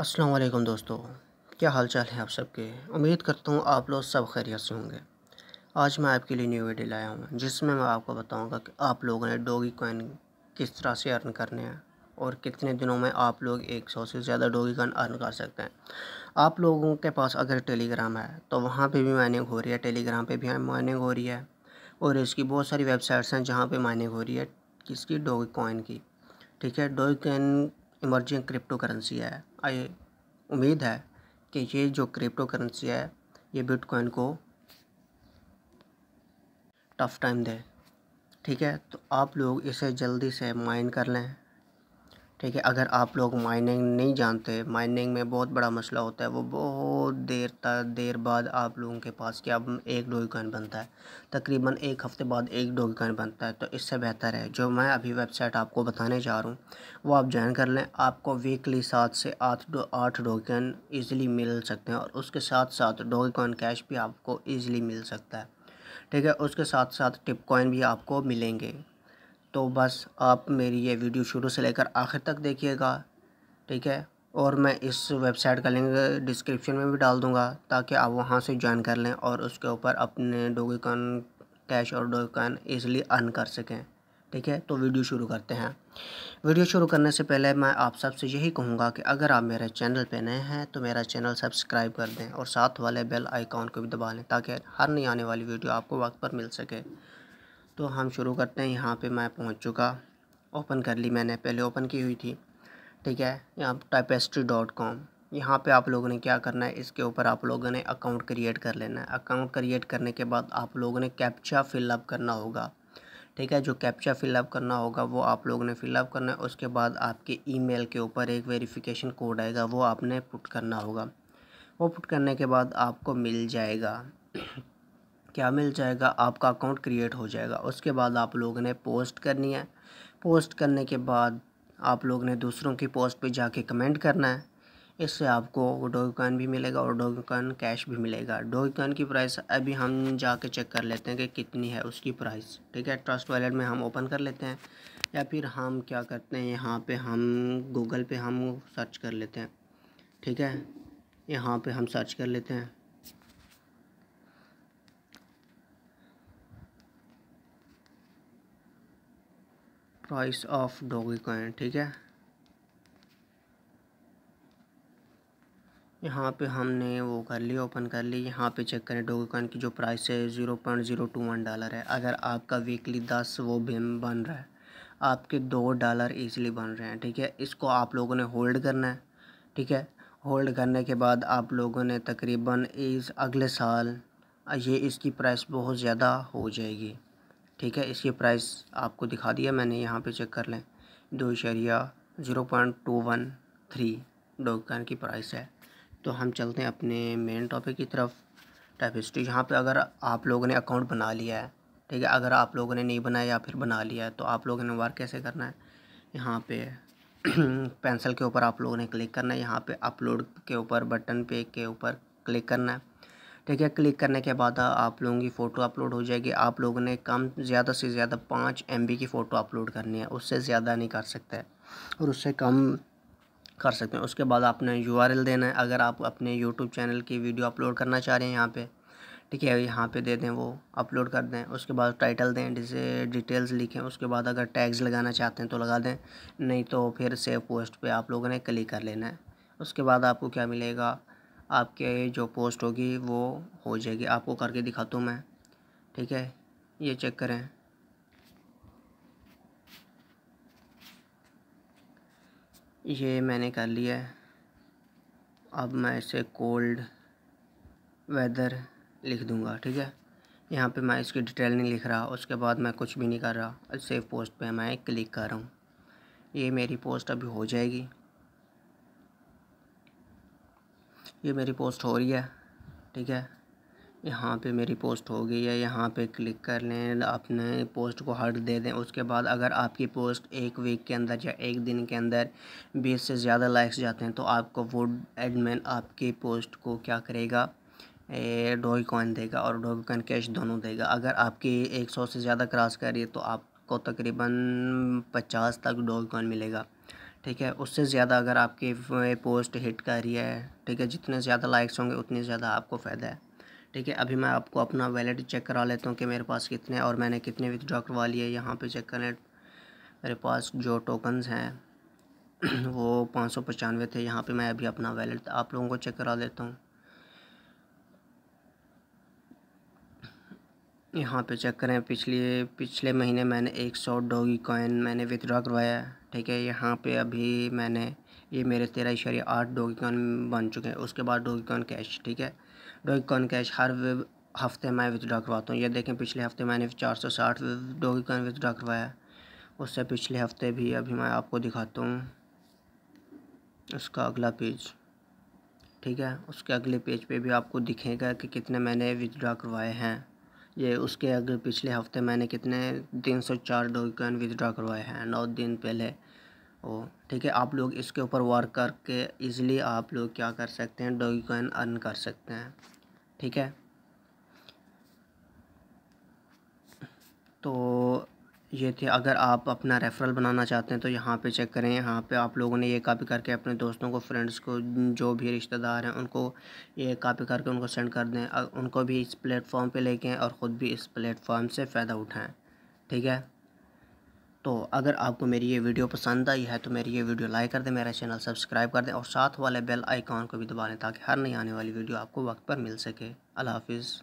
अस्सलाम वालेकुम दोस्तों क्या हाल चाल है आप सबके उम्मीद करता हूँ आप लोग सब खैरियत से होंगे आज मैं आपके लिए न्यू वीडियो लाया हूँ जिसमें मैं आपको बताऊँगा कि आप लोगों ने डोगी कॉइन किस तरह से अर्न करने हैं और कितने दिनों में आप लोग एक सौ से ज़्यादा डोगी कॉइन अर्न कर सकते हैं आप लोगों के पास अगर टेलीग्राम है तो वहाँ पर भी माइनिंग हो रही है टेलीग्राम पर भी माइनिंग हो रही है और इसकी बहुत सारी वेबसाइट्स हैं जहाँ पर माइनिंग हो रही है किसकी डोगी कॉइन की ठीक है Dogecoin emerging cryptocurrency है आई उम्मीद है कि ये जो क्रिप्टो करेंसी है ये बिटकॉइन को टफ टाइम दे ठीक है तो आप लोग इसे जल्दी से माइन कर लें ठीक है अगर आप लोग माइनिंग नहीं जानते माइनिंग में बहुत बड़ा मसला होता है वो बहुत देर तक देर बाद आप लोगों के पास कि अब एक डोगी कॉइन बनता है तकरीबन एक हफ़्ते बाद एक डोगी कॉइन बनता है तो इससे बेहतर है जो मैं अभी वेबसाइट आपको बताने जा रहा हूँ वो आप ज्वाइन कर लें आपको वीकली सात से आठ डो आठ डोगी कॉइन ईजिली मिल सकते हैं और उसके साथ साथ डोगी कॉइन कैश भी आपको ईजिली मिल सकता है ठीक है उसके साथ साथ टिप कॉइन भी आपको मिलेंगे तो बस आप मेरी ये वीडियो शुरू से लेकर आखिर तक देखिएगा ठीक है और मैं इस वेबसाइट का लिंक डिस्क्रिप्शन में भी डाल दूंगा ताकि आप वहाँ से ज्वाइन कर लें और उसके ऊपर अपने डोगिकॉन कॉन कैश और डोगिकॉन ईजिली अर्न कर सकें ठीक है तो वीडियो शुरू करते हैं वीडियो शुरू करने से पहले मैं आप सबसे यही कहूँगा कि अगर आप मेरे चैनल पर नए हैं तो मेरा चैनल सब्सक्राइब कर दें और साथ वाले बेल आइकॉन को भी दबा लें ताकि हर नई आने वाली वीडियो आपको वक्त पर मिल सके तो हम शुरू करते हैं यहाँ पे मैं पहुँच चुका ओपन कर ली मैंने पहले ओपन की हुई थी ठीक है यहाँ टाइपेस्ट्री डॉट कॉम यहाँ पर आप लोगों ने क्या करना है इसके ऊपर आप लोगों ने अकाउंट क्रिएट कर लेना है अकाउंट क्रिएट करने के बाद आप लोगों ने कैप्चा फिलअप करना होगा ठीक है जो कैप्चा फिलअप करना होगा वो आप लोगों ने फिलअप करना है उसके बाद आपके ईमेल के ऊपर एक वेरिफिकेशन कोड आएगा वो आपने पुट करना होगा वो पुट करने के बाद आपको मिल जाएगा क्या मिल जाएगा आपका अकाउंट क्रिएट हो जाएगा उसके बाद आप लोगों ने पोस्ट करनी है पोस्ट करने के बाद आप लोग ने दूसरों की पोस्ट पे जाके कमेंट करना है इससे आपको डोगी कॉइन भी मिलेगा और डोगकॉन कैश भी मिलेगा डोगकॉन की प्राइस अभी हम जाके चेक कर लेते हैं कि कितनी है उसकी प्राइस ठीक है ट्रस्ट वॉलेट में हम ओपन कर लेते हैं या फिर हम क्या करते हैं यहाँ पर हम गूगल पर हम सर्च कर लेते हैं ठीक है यहाँ पर हम सर्च कर लेते हैं प्राइस ऑफ डोगी कॉइन ठीक है यहाँ पे हमने वो कर ली ओपन कर ली यहाँ पे चेक करें डोगी कॉइन की जो प्राइस है zero point zero two one dollar है अगर आपका वीकली दस वो बिम बन रहा है आपके दो डॉलर ईजिली बन रहे हैं ठीक है इसको आप लोगों ने होल्ड करना है ठीक है होल्ड करने के बाद आप लोगों ने तकरीबन इस अगले साल ये इसकी प्राइस बहुत ज़्यादा हो जाएगी ठीक है इसकी प्राइस आपको दिखा दिया मैंने यहाँ पे चेक कर लें दो शरिया zero point two one three कैन की प्राइस है तो हम चलते हैं अपने मेन टॉपिक की तरफ टाइप हिस्ट्री यहाँ पे अगर आप लोगों ने अकाउंट बना लिया है ठीक है अगर आप लोगों ने नहीं बनाया या फिर बना लिया है तो आप लोगों ने वार कैसे करना है यहाँ पे पेंसिल के ऊपर आप लोगों ने क्लिक करना है यहाँ पे अपलोड के ऊपर बटन पे के ऊपर क्लिक करना है ठीक है क्लिक करने के बाद आप लोगों की फ़ोटो अपलोड हो जाएगी आप लोगों ने कम ज़्यादा से ज़्यादा पाँच एम की फ़ोटो अपलोड करनी है उससे ज़्यादा नहीं कर सकते और उससे कम कर सकते हैं उसके बाद आपने यू देना है अगर आप अपने यूट्यूब चैनल की वीडियो अपलोड करना चाह रहे हैं यहाँ पर ठीक है यहाँ पे दे दें वो अपलोड कर दें उसके बाद टाइटल दें जिसे डिटेल्स लिखें उसके बाद अगर टैग्स लगाना चाहते हैं तो लगा दें नहीं तो फिर सेव पोस्ट पे आप लोगों ने क्लिक कर लेना है उसके बाद आपको क्या मिलेगा आपके जो पोस्ट होगी वो हो जाएगी आपको करके दिखाता हूँ मैं ठीक है ये चेक करें ये मैंने कर लिया है अब मैं इसे कोल्ड वेदर लिख दूँगा ठीक है यहाँ पे मैं इसकी डिटेल नहीं लिख रहा उसके बाद मैं कुछ भी नहीं कर रहा सेव पोस्ट पे मैं क्लिक कर रहा हूँ ये मेरी पोस्ट अभी हो जाएगी ये मेरी पोस्ट हो रही है ठीक है यहाँ पे मेरी पोस्ट हो गई है यहाँ पे क्लिक कर लें अपने पोस्ट को हट दे दें उसके बाद अगर आपकी पोस्ट एक वीक के अंदर या एक दिन के अंदर बीस से ज़्यादा लाइक्स जाते हैं तो आपको वो एडमिन आपकी पोस्ट को क्या करेगा डॉगी कॉइन देगा और डॉगी कॉइन कैश दोनों देगा अगर आपकी एक सौ से ज़्यादा क्रॉस करिए तो आपको तकरीबन पचास तक डॉगी कॉइन मिलेगा ठीक है उससे ज़्यादा अगर आपकी पोस्ट हिट कर रही है ठीक है जितने ज़्यादा लाइक्स होंगे उतने ज़्यादा आपको फ़ायदा है ठीक है अभी मैं आपको अपना वैलेट चेक करा लेता हूँ कि मेरे पास कितने और मैंने कितने विदड्रॉ करवा लिए यहाँ पे चेक करें मेरे पास जो टोकन्स हैं वो पाँच सौ पचानवे थे यहाँ पे मैं अभी अपना वैलेट आप लोगों को चेक करा देता हूँ यहाँ पे चेक करें पिछले पिछले महीने मैंने एक सौ डोगी कॉइन मैंने विथड्रॉ करवाया है ठीक है यहाँ पे अभी मैंने ये मेरे तेरह इशारे आठ डोगी कॉइन बन चुके हैं उसके बाद डोगी कॉइन कैश ठीक है डोगी कॉइन कैश हर हफ्ते मैं विथड्रॉ करवाता हूँ ये देखें पिछले हफ्ते मैंने चार सौ साठ डोगी कॉइन विथड्रॉ करवाया उससे पिछले हफ्ते भी अभी मैं आपको दिखाता हूँ उसका अगला पेज ठीक है उसके अगले पेज पर भी आपको दिखेगा कि कितने मैंने विथड्रॉ करवाए हैं ये उसके अगर पिछले हफ्ते मैंने कितने तीन सौ चार डोज कॉइन विदड्रा करवाए हैं नौ दिन पहले ओ ठीक है आप लोग इसके ऊपर वर्क करके इजीली आप लोग क्या कर सकते हैं डोगी कॉइन अर्न कर सकते हैं ठीक है तो ये थे अगर आप अपना रेफरल बनाना चाहते हैं तो यहाँ पे चेक करें यहाँ पे आप लोगों ने ये कापी करके अपने दोस्तों को फ्रेंड्स को जो भी रिश्तेदार हैं उनको ये कापी करके उनको सेंड कर दें उनको भी इस प्लेटफॉर्म पे लेके आएँ और ख़ुद भी इस प्लेटफॉर्म से फ़ायदा उठाएं ठीक है तो अगर आपको मेरी ये वीडियो पसंद आई है तो मेरी ये वीडियो लाइक कर दें मेरा चैनल सब्सक्राइब कर दें और साथ वाले बेल आइकॉन को भी दबा लें ताकि हर नई आने वाली वीडियो आपको वक्त पर मिल सके अल्लाह हाफिज़